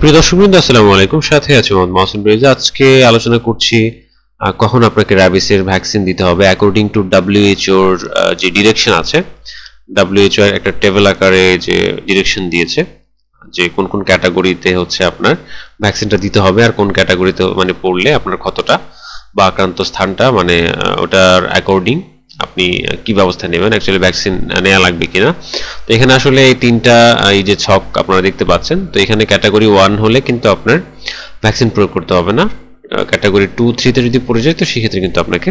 প্রিয় বৃন্দ আসসালামু আলাইকুম সাথে আছে মোহাম্মদ মাসুম রেজ আজকে আলোচনা করছি কখন আপনাকে র্যাবিসের ভ্যাকসিন দিতে হবে অ্যাকর্ডিং টু ডাব্লিউএইচওর যে ডিরেকশন আছে ডাব্লিউএইচও একটা টেবিল আকারে যে ডিরেকশন দিয়েছে যে কোন কোন ক্যাটাগরিতে হচ্ছে আপনার ভ্যাকসিনটা দিতে হবে আর কোন ক্যাটাগরিতে মানে পড়লে আপনার ক্ষতটা বা আক্রান্ত স্থানটা মানে ওটার অ্যাকর্ডিং আপনি কি ব্যবস্থা নেবেন অ্যাকচুয়ালি ভ্যাকসিন নেওয়া লাগবে কিনা তো এখানে আসলে এই তিনটা এই যে ছক আপনারা দেখতে পাচ্ছেন তো এখানে ক্যাটাগরি ওয়ান হলে কিন্তু আপনার ভ্যাকসিন প্রয়োগ করতে হবে না ক্যাটাগরি টু থ্রিতে যদি পড়ে যায় তো সেক্ষেত্রে কিন্তু আপনাকে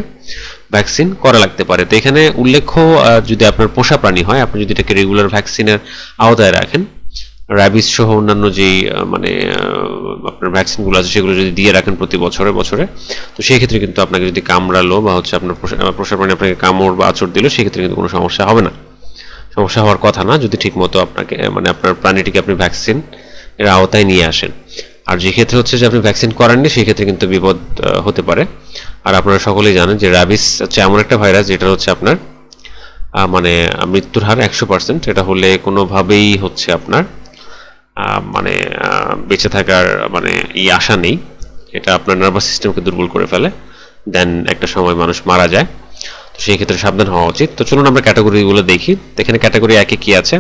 ভ্যাকসিন করা লাগতে পারে তো এখানে উল্লেখ্য যদি আপনার পোষা প্রাণী হয় আপনি যদি এটাকে রেগুলার ভ্যাকসিনের আওতায় রাখেন র্যাবিস সহ অন্যান্য যেই মানে আপনার ভ্যাকসিনগুলো আছে সেগুলো যদি দিয়ে রাখেন প্রতি বছরে বছরে তো সেই ক্ষেত্রে কিন্তু আপনাকে যদি কামড়ালো বা হচ্ছে আপনার প্রসার প্রাণী মানে আপনাকে কামড় বা আচর দিল সেক্ষেত্রে কিন্তু কোনো সমস্যা হবে না সমস্যা হওয়ার কথা না যদি ঠিকমতো আপনাকে মানে আপনার প্রাণীটিকে আপনি ভ্যাকসিন এর আওতায় নিয়ে আসেন আর যে ক্ষেত্রে হচ্ছে যে আপনি ভ্যাকসিন করেননি সেই ক্ষেত্রে কিন্তু বিপদ হতে পারে আর আপনারা সকলেই জানেন যে র্যাবিস হচ্ছে এমন একটা ভাইরাস যেটা হচ্ছে আপনার মানে মৃত্যুর হার একশো পার্সেন্ট এটা হলে কোনোভাবেই হচ্ছে আপনার মানে বেঁচে থাকার মানে ই আশা নেই এটা আপনার নার্ভাস সিস্টেমকে দুর্বল করে ফেলে দেন একটা সময় মানুষ মারা যায় তো সেই ক্ষেত্রে সাবধান হওয়া উচিত তো চলুন আমরা ক্যাটাগরিগুলো দেখি এখানে ক্যাটাগরি একে কি আছে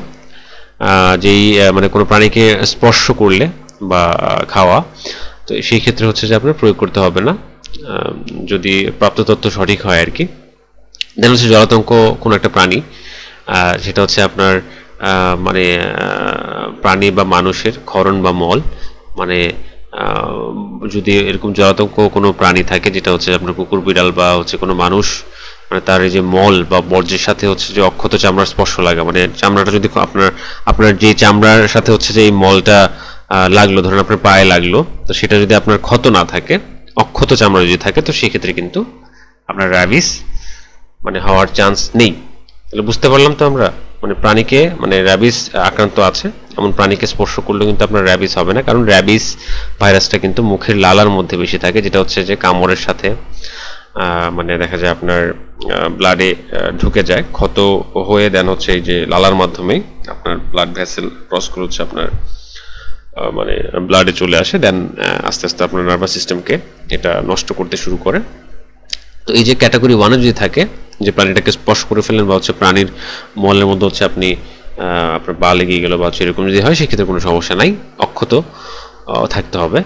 যেই মানে কোনো প্রাণীকে স্পর্শ করলে বা খাওয়া তো সেই ক্ষেত্রে হচ্ছে যে আপনার প্রয়োগ করতে হবে না যদি প্রাপ্ত তথ্য সঠিক হয় আর কি দেন হচ্ছে জলাতঙ্ক কোনো একটা প্রাণী সেটা হচ্ছে আপনার মানে প্রাণী বা মানুষের ক্ষরণ বা মল মানে যদি এরকম জলাতঙ্ক কোনো প্রাণী থাকে যেটা হচ্ছে আপনার কুকুর বিড়াল বা হচ্ছে কোনো মানুষ মানে তার এই যে মল বা বর্জ্যের সাথে হচ্ছে যে অক্ষত চামড়ার স্পর্শ লাগে মানে চামড়াটা যদি আপনার আপনার যে চামড়ার সাথে হচ্ছে যে এই মলটা লাগলো ধরেন আপনার পায়ে লাগলো তো সেটা যদি আপনার ক্ষত না থাকে অক্ষত চামড়া যদি থাকে তো সেক্ষেত্রে কিন্তু আপনার র্যাবিস মানে হওয়ার চান্স নেই তাহলে বুঝতে পারলাম তো আমরা মানে প্রাণীকে মানে র্যাবিস আক্রান্ত আছে এমন প্রাণীকে স্পর্শ করলে কিন্তু আপনার র্যাবিস হবে না কারণ র্যাবিস ভাইরাসটা কিন্তু মুখের লালার মধ্যে বেশি থাকে যেটা হচ্ছে যে কামড়ের সাথে মানে দেখা যায় আপনার ব্লাডে ঢুকে যায় ক্ষত হয়ে দেন হচ্ছে এই যে লালার মাধ্যমেই আপনার ব্লাড ভ্যাসেল ক্রস করে হচ্ছে আপনার মানে ব্লাডে চলে আসে দেন আস্তে আস্তে আপনার নার্ভাস সিস্টেমকে এটা নষ্ট করতে শুরু করে তো এই যে ক্যাটাগরি ওয়ানে যদি থাকে যে প্রাণীটাকে স্পর্শ করে ফেললেন বা হচ্ছে প্রাণীর মলের মধ্যে হচ্ছে আপনি আপনার বা লেগে গেলো বা হচ্ছে এরকম যদি হয় সেক্ষেত্রে কোনো সমস্যা নাই অক্ষত থাকতে হবে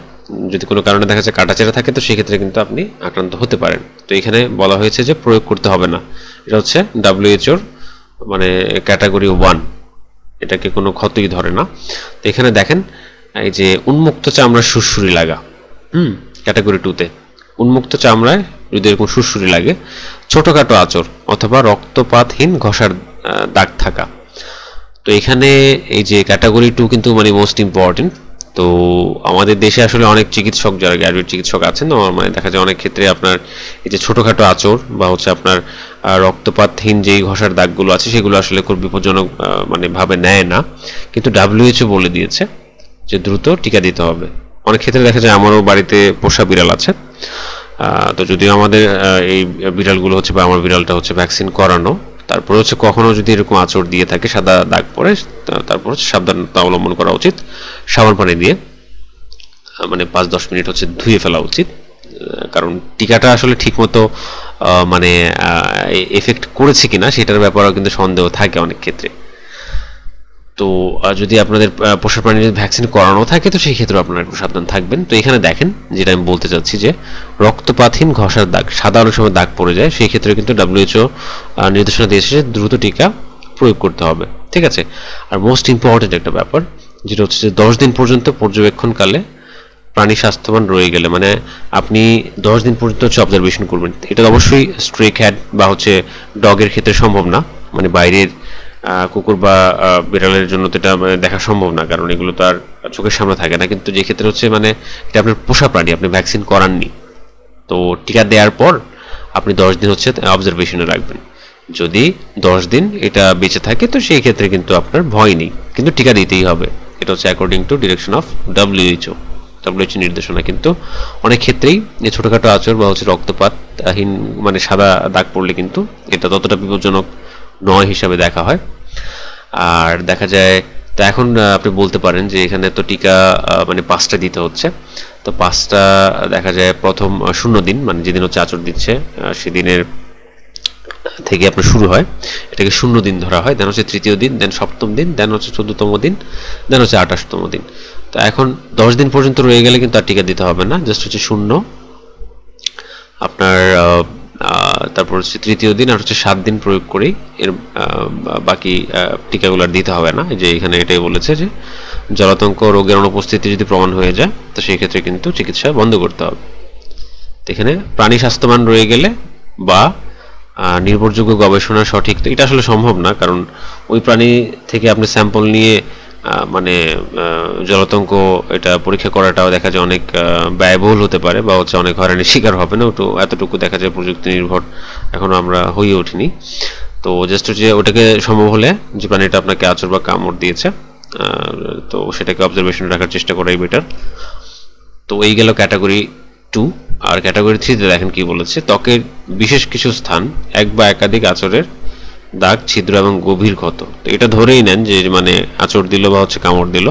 যদি কোনো কারণে দেখা যাচ্ছে কাটাচেরা থাকে তো সেক্ষেত্রে কিন্তু আপনি আক্রান্ত হতে পারেন তো এখানে বলা হয়েছে যে প্রয়োগ করতে হবে না এটা হচ্ছে ডাব্লিউএচওর মানে ক্যাটাগরি ওয়ান এটাকে কোনো ক্ষতি ধরে না তো এখানে দেখেন এই যে উন্মুক্ত চামড়ার সুরসুরি লাগা হুম ক্যাটাগরি টুতে উন্মুক্ত চামড়ায় যদি এরকম সুরসুরি লাগে ছোটোখাটো আচর অথবা রক্তপাতহীন ঘষার দাগ থাকা তো এখানে এই যে ক্যাটাগরি টু কিন্তু মানে মোস্ট ইম্পর্টেন্ট তো আমাদের দেশে আসলে অনেক চিকিৎসক যারা গ্র্যাজুয়েট চিকিৎসক আছেন মানে দেখা যায় অনেক ক্ষেত্রে আপনার এই যে ছোটোখাটো আচর বা হচ্ছে আপনার রক্তপাতহীন যেই ঘষার দাগগুলো আছে সেগুলো আসলে খুব বিপজ্জনক মানে ভাবে নেয় না কিন্তু ডাব্লিউএইচও বলে দিয়েছে যে দ্রুত টিকা দিতে হবে অনেক ক্ষেত্রে দেখা যায় আমারও বাড়িতে পোষা বিড়াল আছে তো যদিও আমাদের এই বিড়ালগুলো হচ্ছে বা আমার বিড়ালটা হচ্ছে ভ্যাকসিন করানো তারপর হচ্ছে কখনো যদি এরকম আঁচড় দিয়ে থাকে সাদা দাগ পরে তারপর হচ্ছে সাবধানতা অবলম্বন করা উচিত সাবান পানি দিয়ে মানে পাঁচ দশ মিনিট হচ্ছে ধুয়ে ফেলা উচিত কারণ টিকাটা আসলে ঠিকমতো মানে এফেক্ট করেছে কিনা সেটার ব্যাপারেও কিন্তু সন্দেহ থাকে অনেক ক্ষেত্রে তো যদি আপনাদের পোষা প্রাণীর ভ্যাকসিন করানো থাকে তো সেই ক্ষেত্রে আপনারা একটু সাবধান থাকবেন তো এখানে দেখেন যেটা আমি বলতে চাচ্ছি যে রক্তপাতহীন ঘষার দাগ সাদা সময় দাগ পড়ে যায় সেই ক্ষেত্রে কিন্তু ডাব্লিউএইচও নির্দেশনা দিয়েছে যে দ্রুত টিকা প্রয়োগ করতে হবে ঠিক আছে আর মোস্ট ইম্পর্টেন্ট একটা ব্যাপার যেটা হচ্ছে যে দশ দিন পর্যন্ত পর্যবেক্ষণকালে প্রাণী স্বাস্থ্যবান রয়ে গেলে মানে আপনি দশ দিন পর্যন্ত হচ্ছে অবজারভেশন করবেন এটা অবশ্যই স্ট্রেক হ্যাড বা হচ্ছে ডগের ক্ষেত্রে সম্ভব না মানে বাইরের কুকুর বা বিড়ালের জন্য তো এটা দেখা সম্ভব না কারণ এগুলো তো আর চোখের সামনে থাকে না কিন্তু যে ক্ষেত্রে হচ্ছে মানে এটা আপনার পোষা প্রাণী আপনি ভ্যাকসিন করাননি তো টিকা দেওয়ার পর আপনি দশ দিন হচ্ছে অবজারভেশনে রাখবেন যদি দশ দিন এটা বেঁচে থাকে তো সেই ক্ষেত্রে কিন্তু আপনার ভয় নেই কিন্তু টিকা দিতেই হবে এটা হচ্ছে according to direction of WHO WHO নির্দেশনা কিন্তু অনেক ক্ষেত্রেই যে ছোটোখাটো আচর বা হচ্ছে রক্তপাতহীন মানে সাদা দাগ পড়লে কিন্তু এটা ততটা বিপজ্জনক নয় হিসাবে দেখা হয় আর দেখা যায় তো এখন আপনি বলতে পারেন যে এখানে তো টিকা মানে পাঁচটা দিতে হচ্ছে তো পাঁচটা দেখা যায় প্রথম শূন্য দিন মানে যেদিন হচ্ছে আচর দিচ্ছে সেদিনের থেকে আপনার শুরু হয় এটাকে শূন্য দিন ধরা হয় দেন হচ্ছে তৃতীয় দিন দেন সপ্তম দিন দেন হচ্ছে চোদ্দতম দিন দেন হচ্ছে আঠাশতম দিন তো এখন দশ দিন পর্যন্ত রয়ে গেলে কিন্তু আর টিকা দিতে হবে না জাস্ট হচ্ছে শূন্য আপনার তারপর হচ্ছে তৃতীয় দিন আর হচ্ছে সাত দিন প্রয়োগ করেই এর বাকি টিকাগুলো আর দিতে হবে না যে এখানে এটাই বলেছে যে জলাতঙ্ক রোগের অনুপস্থিতি যদি প্রমাণ হয়ে যায় তো সেই ক্ষেত্রে কিন্তু চিকিৎসা বন্ধ করতে হবে এখানে প্রাণী স্বাস্থ্যমান রয়ে গেলে বা নির্ভরযোগ্য গবেষণা সঠিক এটা আসলে সম্ভব না কারণ ওই প্রাণী থেকে আপনি স্যাম্পল নিয়ে মানে জলাতঙ্ক এটা পরীক্ষা করাটাও দেখা যায় অনেক ব্যয়বহুল হতে পারে বা হচ্ছে অনেক হয়রানির শিকার হবে না ওটু এতটুকু দেখা যায় প্রযুক্তি নির্ভর এখনও আমরা হয়ে উঠিনি তো জাস্ট হচ্ছে ওটাকে সম্ভব হলে যে প্রাণীটা আপনাকে আচর বা কামড় দিয়েছে তো সেটাকে অবজারভেশন রাখার চেষ্টা করাই বেটার তো এই গেল ক্যাটাগরি টু আর ক্যাটাগরি থ্রিতে দেখেন কি বলেছে ত্বকের বিশেষ কিছু স্থান এক বা একাধিক আচরের দাগ ছিদ্র এবং গভীর ক্ষত তো এটা ধরেই নেন যে মানে আচর দিল বা হচ্ছে কামড় দিল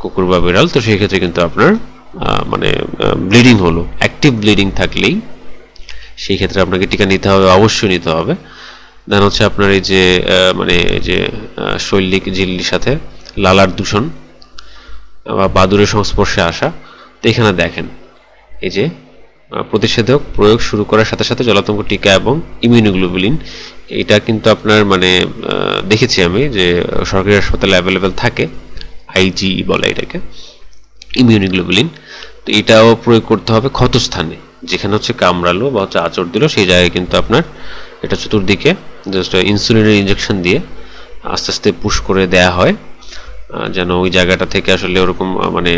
কুকুর বা বিড়াল তো সেই ক্ষেত্রে কিন্তু আপনার মানে ব্লিডিং হলো অ্যাক্টিভ ব্লিডিং থাকলেই সেই ক্ষেত্রে আপনাকে টিকা নিতে হবে অবশ্যই নিতে হবে দেন হচ্ছে আপনার এই যে মানে এই যে শৈলিক ঝিল্লির সাথে লালার দূষণ বা বাদুরের সংস্পর্শে আসা তো এখানে দেখেন এই যে প্রতিষেধক প্রয়োগ শুরু করার সাথে সাথে জলাতঙ্ক টিকা এবং ইমিউনোগ্লোবুলিন এটা কিন্তু আপনার মানে দেখেছি আমি যে সরকারি হাসপাতালে অ্যাভেলেবেল থাকে আইজি e বলে এটাকে ইমিউনিগ্লোবুলিন তো এটাও প্রয়োগ করতে হবে ক্ষতস্থানে যেখানে হচ্ছে কামড়ালো বা হচ্ছে আচর দিল সেই জায়গায় কিন্তু আপনার এটা চতুর্দিকে জাস্ট ইনসুলিনের ইঞ্জেকশন দিয়ে আস্তে আস্তে পুশ করে দেয়া হয় যেন ওই জায়গাটা থেকে আসলে ওরকম মানে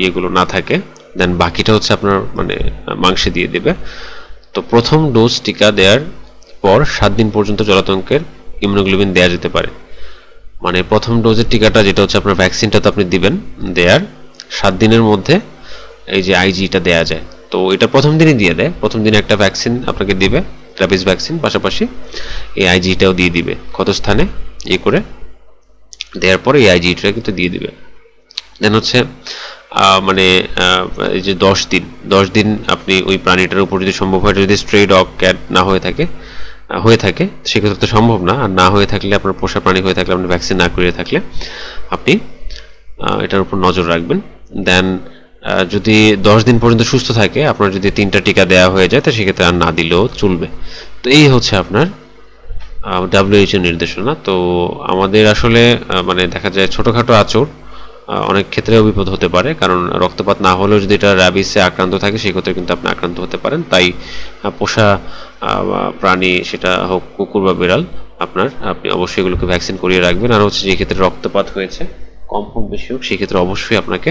ইয়েগুলো না থাকে দেন বাকিটা হচ্ছে আপনার মানে মাংসে দিয়ে দেবে তো প্রথম ডোজ টিকা দেওয়ার পর সাত দিন পর্যন্ত জলাতঙ্কের ইমিউনোগ্লোবিন দেওয়া যেতে পারে মানে প্রথম ডোজের টিকাটা যেটা হচ্ছে আপনার ভ্যাকসিনটা তো আপনি দিবেন দেয়ার সাত দিনের মধ্যে এই যে আইজিটা দেওয়া যায় তো এটা প্রথম দিনই দিয়ে দেয় প্রথম দিনে একটা ভ্যাকসিন আপনাকে দিবে ট্রাপিস ভ্যাকসিন পাশাপাশি এই আইজিটাও দিয়ে দিবে ক্ষত স্থানে ইয়ে করে দেওয়ার পরে এই আইজিটা কিন্তু দিয়ে দিবে দেন হচ্ছে মানে এই যে দশ দিন দশ দিন আপনি ওই প্রাণীটার উপর যদি সম্ভব হয় যদি স্ট্রে ডগ ক্যাট না হয়ে থাকে হয়ে থাকে সেক্ষেত্রে তো সম্ভব না আর না হয়ে থাকলে আপনার পোষা প্রাণী হয়ে থাকলে আপনি ভ্যাকসিন না করিয়ে থাকলে আপনি এটার উপর নজর রাখবেন দেন যদি দশ দিন পর্যন্ত সুস্থ থাকে আপনার যদি তিনটা টিকা দেওয়া হয়ে যায় তো সেক্ষেত্রে আর না দিলেও চলবে তো এই হচ্ছে আপনার ডাব্লিউএইচ নির্দেশনা তো আমাদের আসলে মানে দেখা যায় ছোটোখাটো আচর অনেক ক্ষেত্রে বিপদ হতে পারে কারণ রক্তপাত না হলেও যদি এটা র্যাবিসে আক্রান্ত থাকে সেক্ষেত্রে কিন্তু আপনি আক্রান্ত হতে পারেন তাই পোষা প্রাণী সেটা হোক কুকুর বা বিড়াল আপনার আপনি অবশ্যই এগুলোকে ভ্যাকসিন করিয়ে রাখবেন আর হচ্ছে যে ক্ষেত্রে রক্তপাত হয়েছে কম হোক বেশি হোক সেক্ষেত্রে অবশ্যই আপনাকে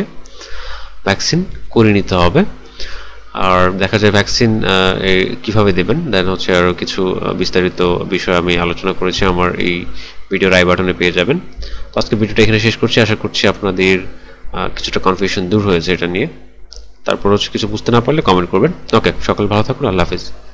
ভ্যাকসিন করে নিতে হবে আর দেখা যায় ভ্যাকসিন কিভাবে দেবেন দেন হচ্ছে আরও কিছু বিস্তারিত বিষয় আমি আলোচনা করেছি আমার এই ভিডিও আই বাটনে পেয়ে যাবেন আজকে ভিডিওটা এখানে শেষ করছি আশা করছি আপনাদের কিছুটা কনফিউশন দূর হয়েছে এটা নিয়ে তারপর হচ্ছে কিছু বুঝতে না পারলে কমেন্ট করবেন ওকে সকল ভালো থাকুন আল্লাহ হাফিজ